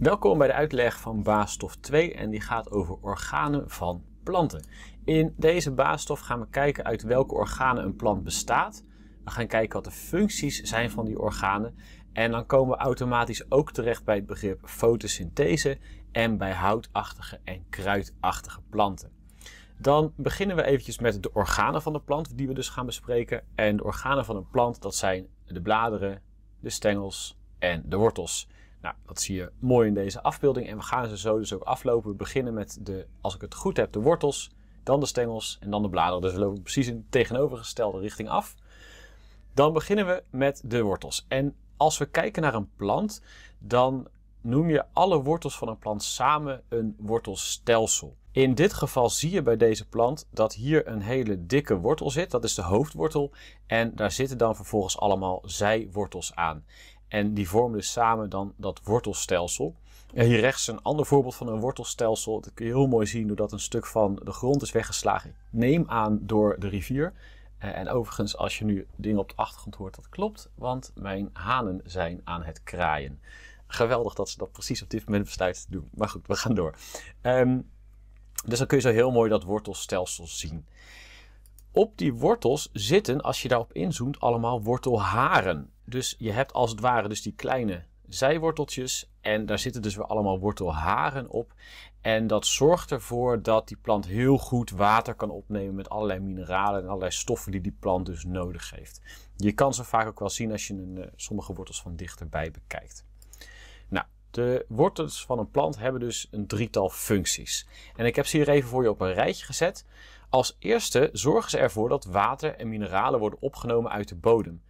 Welkom bij de uitleg van baasstof 2 en die gaat over organen van planten. In deze baasstof gaan we kijken uit welke organen een plant bestaat. We gaan kijken wat de functies zijn van die organen. En dan komen we automatisch ook terecht bij het begrip fotosynthese en bij houtachtige en kruidachtige planten. Dan beginnen we eventjes met de organen van de plant, die we dus gaan bespreken. En de organen van een plant, dat zijn de bladeren, de stengels en de wortels. Nou, dat zie je mooi in deze afbeelding en we gaan ze zo dus ook aflopen. We beginnen met de, als ik het goed heb, de wortels, dan de stengels en dan de bladeren. Dus we lopen precies in de tegenovergestelde richting af. Dan beginnen we met de wortels. En als we kijken naar een plant, dan noem je alle wortels van een plant samen een wortelstelsel. In dit geval zie je bij deze plant dat hier een hele dikke wortel zit. Dat is de hoofdwortel. En daar zitten dan vervolgens allemaal zijwortels aan. En die vormen dus samen dan dat wortelstelsel. En hier rechts een ander voorbeeld van een wortelstelsel. Dat kun je heel mooi zien doordat een stuk van de grond is weggeslagen. Neem aan door de rivier. Eh, en overigens, als je nu dingen op de achtergrond hoort, dat klopt, want mijn hanen zijn aan het kraaien. Geweldig dat ze dat precies op dit moment besluiten te doen. Maar goed, we gaan door. Ehm, dus dan kun je zo heel mooi dat wortelstelsel zien. Op die wortels zitten, als je daarop inzoomt, allemaal wortelharen. Dus je hebt als het ware dus die kleine zijworteltjes en daar zitten dus weer allemaal wortelharen op. En dat zorgt ervoor dat die plant heel goed water kan opnemen met allerlei mineralen en allerlei stoffen die die plant dus nodig heeft. Je kan ze vaak ook wel zien als je een, eh, sommige wortels van dichterbij bekijkt. Nou, de wortels van een plant hebben dus een drietal functies. En ik heb ze hier even voor je op een rijtje gezet. Als eerste zorgen ze ervoor dat water en mineralen worden opgenomen uit de bodem.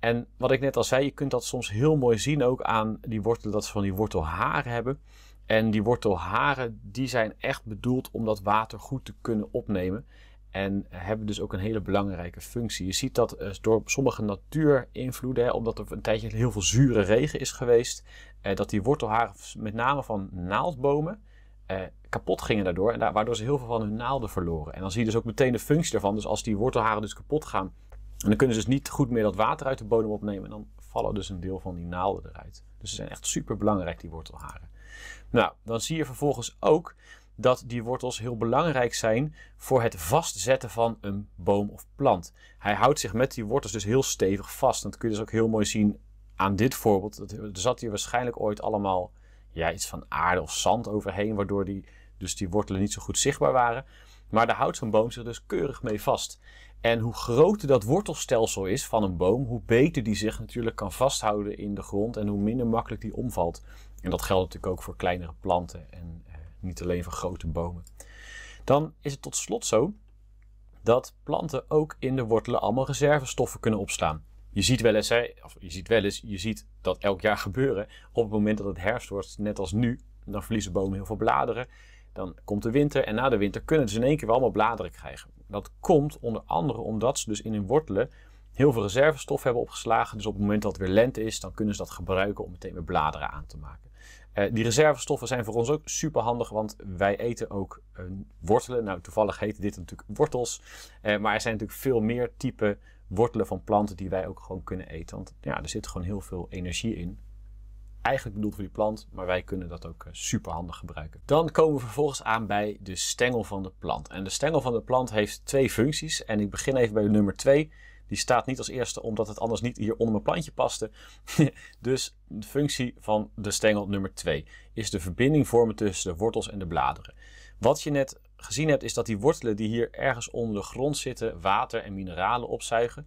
En wat ik net al zei, je kunt dat soms heel mooi zien ook aan die wortel dat ze van die wortelharen hebben. En die wortelharen, die zijn echt bedoeld om dat water goed te kunnen opnemen. En hebben dus ook een hele belangrijke functie. Je ziet dat eh, door sommige natuurinvloeden, hè, omdat er een tijdje heel veel zure regen is geweest, eh, dat die wortelharen, met name van naaldbomen, eh, kapot gingen daardoor. En daardoor waardoor ze heel veel van hun naalden verloren. En dan zie je dus ook meteen de functie daarvan. Dus als die wortelharen dus kapot gaan, en dan kunnen ze dus niet goed meer dat water uit de bodem opnemen. En dan vallen dus een deel van die naalden eruit. Dus ze zijn echt super belangrijk, die wortelharen. Nou, dan zie je vervolgens ook dat die wortels heel belangrijk zijn voor het vastzetten van een boom of plant. Hij houdt zich met die wortels dus heel stevig vast. dat kun je dus ook heel mooi zien aan dit voorbeeld. Er zat hier waarschijnlijk ooit allemaal ja, iets van aarde of zand overheen, waardoor die, dus die wortelen niet zo goed zichtbaar waren. Maar daar houdt zo'n boom zich dus keurig mee vast. En hoe groter dat wortelstelsel is van een boom, hoe beter die zich natuurlijk kan vasthouden in de grond en hoe minder makkelijk die omvalt. En dat geldt natuurlijk ook voor kleinere planten en eh, niet alleen voor grote bomen. Dan is het tot slot zo dat planten ook in de wortelen allemaal reservestoffen kunnen opslaan. Je ziet wel eens, of je ziet wel eens, je ziet dat elk jaar gebeuren. Op het moment dat het herfst wordt, net als nu, dan verliezen bomen heel veel bladeren. Dan komt de winter en na de winter kunnen ze in één keer wel allemaal bladeren krijgen. Dat komt onder andere omdat ze dus in hun wortelen heel veel reservestof hebben opgeslagen. Dus op het moment dat het weer lente is, dan kunnen ze dat gebruiken om meteen weer bladeren aan te maken. Eh, die reservestoffen zijn voor ons ook super handig, want wij eten ook eh, wortelen. Nou, toevallig heet dit natuurlijk wortels. Eh, maar er zijn natuurlijk veel meer typen wortelen van planten die wij ook gewoon kunnen eten. Want ja, er zit gewoon heel veel energie in eigenlijk bedoeld voor die plant, maar wij kunnen dat ook eh, super handig gebruiken. Dan komen we vervolgens aan bij de stengel van de plant. En de stengel van de plant heeft twee functies en ik begin even bij nummer 2. Die staat niet als eerste omdat het anders niet hier onder mijn plantje paste. dus de functie van de stengel nummer 2 is de verbinding vormen tussen de wortels en de bladeren. Wat je net gezien hebt is dat die wortelen die hier ergens onder de grond zitten water en mineralen opzuigen.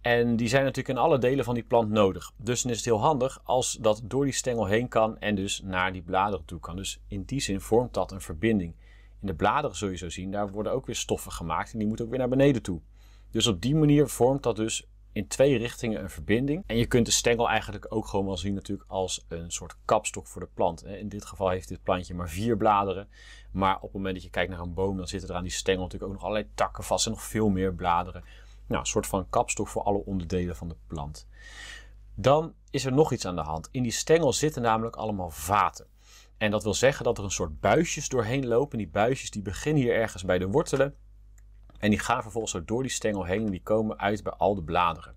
En die zijn natuurlijk in alle delen van die plant nodig. Dus dan is het heel handig als dat door die stengel heen kan en dus naar die bladeren toe kan. Dus in die zin vormt dat een verbinding. In de bladeren zul je zo zien, daar worden ook weer stoffen gemaakt en die moeten ook weer naar beneden toe. Dus op die manier vormt dat dus in twee richtingen een verbinding. En je kunt de stengel eigenlijk ook gewoon wel zien natuurlijk als een soort kapstok voor de plant. In dit geval heeft dit plantje maar vier bladeren. Maar op het moment dat je kijkt naar een boom, dan zitten er aan die stengel natuurlijk ook nog allerlei takken vast en nog veel meer bladeren nou, een soort van kapstok voor alle onderdelen van de plant. Dan is er nog iets aan de hand. In die stengel zitten namelijk allemaal vaten. En dat wil zeggen dat er een soort buisjes doorheen lopen. die buisjes die beginnen hier ergens bij de wortelen. En die gaan vervolgens door die stengel heen en die komen uit bij al de bladeren.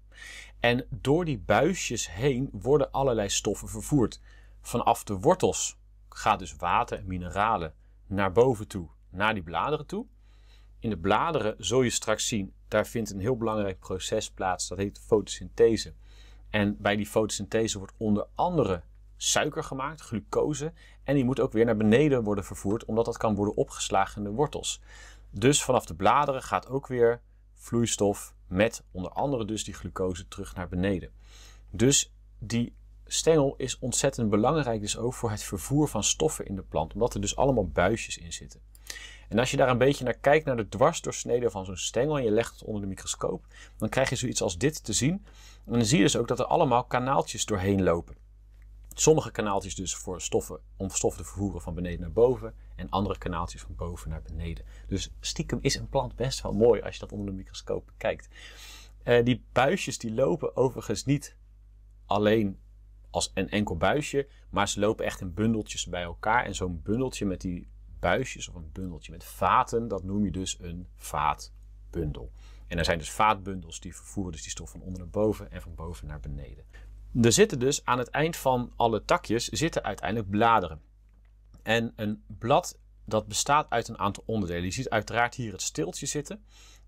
En door die buisjes heen worden allerlei stoffen vervoerd. Vanaf de wortels gaat dus water en mineralen naar boven toe, naar die bladeren toe. In de bladeren zul je straks zien, daar vindt een heel belangrijk proces plaats. Dat heet fotosynthese. En bij die fotosynthese wordt onder andere suiker gemaakt, glucose. En die moet ook weer naar beneden worden vervoerd, omdat dat kan worden opgeslagen in de wortels. Dus vanaf de bladeren gaat ook weer vloeistof met onder andere dus die glucose terug naar beneden. Dus die stengel is ontzettend belangrijk dus ook voor het vervoer van stoffen in de plant, omdat er dus allemaal buisjes in zitten. En als je daar een beetje naar kijkt, naar de dwarsdoorsnede van zo'n stengel en je legt het onder de microscoop, dan krijg je zoiets als dit te zien. En dan zie je dus ook dat er allemaal kanaaltjes doorheen lopen. Sommige kanaaltjes dus voor stoffen, om stoffen te vervoeren van beneden naar boven en andere kanaaltjes van boven naar beneden. Dus stiekem is een plant best wel mooi als je dat onder de microscoop kijkt. Eh, die buisjes die lopen overigens niet alleen als een enkel buisje, maar ze lopen echt in bundeltjes bij elkaar. En zo'n bundeltje met die buisjes of een bundeltje met vaten. Dat noem je dus een vaatbundel. En er zijn dus vaatbundels die vervoeren dus die stof van onder naar boven en van boven naar beneden. Er zitten dus aan het eind van alle takjes zitten uiteindelijk bladeren. En een blad dat bestaat uit een aantal onderdelen. Je ziet uiteraard hier het stiltje zitten.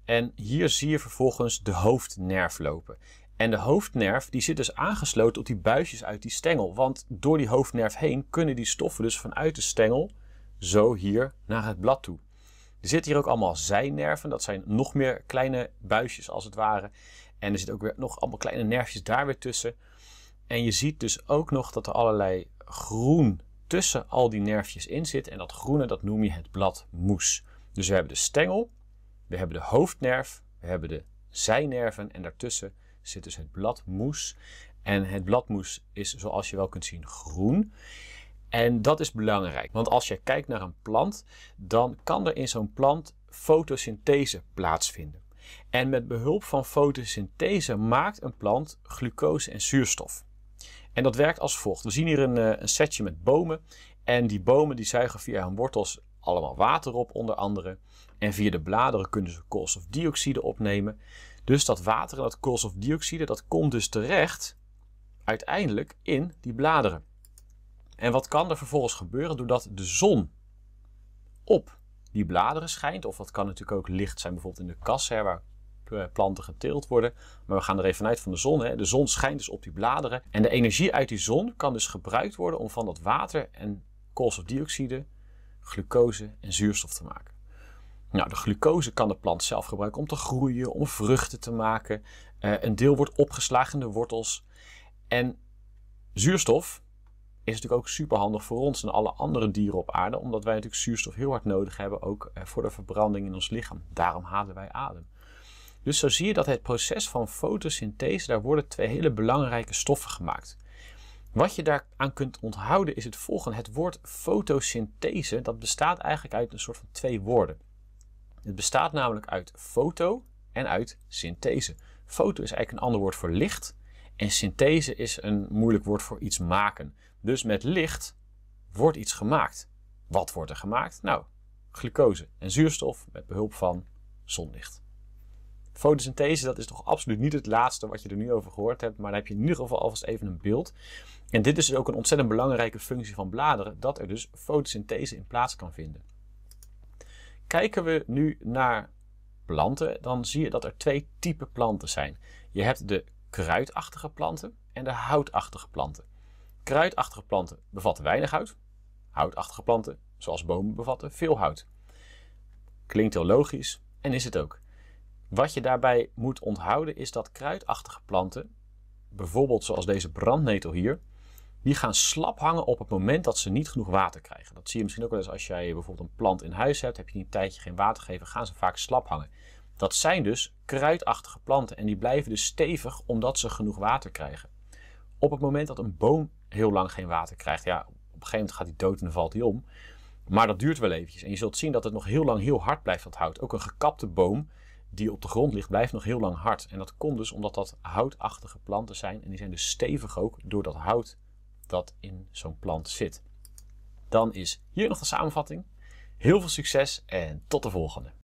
En hier zie je vervolgens de hoofdnerf lopen. En de hoofdnerf die zit dus aangesloten op die buisjes uit die stengel. Want door die hoofdnerf heen kunnen die stoffen dus vanuit de stengel zo hier naar het blad toe. Er zitten hier ook allemaal zijnerven. Dat zijn nog meer kleine buisjes als het ware. En er zitten ook weer nog allemaal kleine nerfjes daar weer tussen. En je ziet dus ook nog dat er allerlei groen tussen al die nerfjes in zit. En dat groene dat noem je het bladmoes. Dus we hebben de stengel, we hebben de hoofdnerf, we hebben de zijnerven en daartussen zit dus het bladmoes. En het bladmoes is zoals je wel kunt zien groen. En dat is belangrijk, want als je kijkt naar een plant, dan kan er in zo'n plant fotosynthese plaatsvinden. En met behulp van fotosynthese maakt een plant glucose en zuurstof. En dat werkt als volgt. We zien hier een, eh, een setje met bomen. En die bomen die zuigen via hun wortels allemaal water op onder andere. En via de bladeren kunnen ze koolstofdioxide opnemen. Dus dat water en dat koolstofdioxide dat komt dus terecht uiteindelijk in die bladeren. En wat kan er vervolgens gebeuren doordat de zon op die bladeren schijnt? Of dat kan natuurlijk ook licht zijn, bijvoorbeeld in de kas waar eh, planten geteeld worden. Maar we gaan er even vanuit van de zon. Hè. De zon schijnt dus op die bladeren. En de energie uit die zon kan dus gebruikt worden om van dat water en koolstofdioxide, glucose en zuurstof te maken. Nou, de glucose kan de plant zelf gebruiken om te groeien, om vruchten te maken. Eh, een deel wordt opgeslagen in de wortels. En zuurstof is natuurlijk ook super handig voor ons en alle andere dieren op aarde, omdat wij natuurlijk zuurstof heel hard nodig hebben, ook eh, voor de verbranding in ons lichaam. Daarom halen wij adem. Dus zo zie je dat het proces van fotosynthese, daar worden twee hele belangrijke stoffen gemaakt. Wat je daaraan kunt onthouden is het volgende. Het woord fotosynthese, dat bestaat eigenlijk uit een soort van twee woorden. Het bestaat namelijk uit foto en uit synthese. Foto is eigenlijk een ander woord voor licht. En synthese is een moeilijk woord voor iets maken. Dus met licht wordt iets gemaakt. Wat wordt er gemaakt? Nou, glucose en zuurstof met behulp van zonlicht. Fotosynthese, dat is toch absoluut niet het laatste wat je er nu over gehoord hebt, maar dan heb je in ieder geval alvast even een beeld. En dit is dus ook een ontzettend belangrijke functie van bladeren, dat er dus fotosynthese in plaats kan vinden. Kijken we nu naar planten, dan zie je dat er twee typen planten zijn. Je hebt de kruidachtige planten en de houtachtige planten. Kruidachtige planten bevatten weinig hout. Houtachtige planten, zoals bomen, bevatten veel hout. Klinkt heel logisch en is het ook. Wat je daarbij moet onthouden is dat kruidachtige planten, bijvoorbeeld zoals deze brandnetel hier, die gaan slap hangen op het moment dat ze niet genoeg water krijgen. Dat zie je misschien ook wel eens als jij bijvoorbeeld een plant in huis hebt, heb je een tijdje geen water gegeven, gaan ze vaak slap hangen. Dat zijn dus kruidachtige planten en die blijven dus stevig omdat ze genoeg water krijgen. Op het moment dat een boom heel lang geen water krijgt. Ja, op een gegeven moment gaat hij dood en dan valt hij om. Maar dat duurt wel eventjes. En je zult zien dat het nog heel lang heel hard blijft, dat hout. Ook een gekapte boom die op de grond ligt, blijft nog heel lang hard. En dat komt dus omdat dat houtachtige planten zijn. En die zijn dus stevig ook door dat hout dat in zo'n plant zit. Dan is hier nog de samenvatting. Heel veel succes en tot de volgende.